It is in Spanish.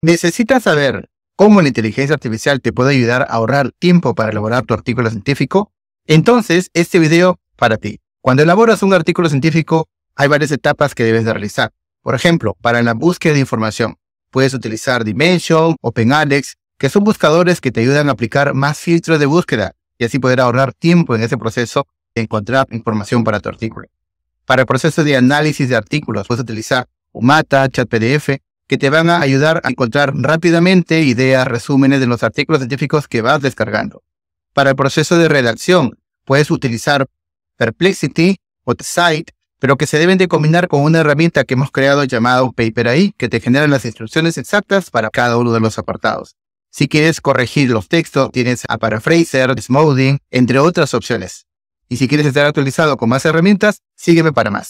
¿Necesitas saber cómo la inteligencia artificial te puede ayudar a ahorrar tiempo para elaborar tu artículo científico? Entonces, este video para ti. Cuando elaboras un artículo científico, hay varias etapas que debes de realizar. Por ejemplo, para la búsqueda de información, puedes utilizar Dimension, OpenAlex, que son buscadores que te ayudan a aplicar más filtros de búsqueda y así poder ahorrar tiempo en ese proceso de encontrar información para tu artículo. Para el proceso de análisis de artículos, puedes utilizar Umata, ChatPDF que te van a ayudar a encontrar rápidamente ideas, resúmenes de los artículos científicos que vas descargando. Para el proceso de redacción, puedes utilizar Perplexity o Site, pero que se deben de combinar con una herramienta que hemos creado llamado PaperAI, que te genera las instrucciones exactas para cada uno de los apartados. Si quieres corregir los textos, tienes a Paraphraser, Smoothing, entre otras opciones. Y si quieres estar actualizado con más herramientas, sígueme para más.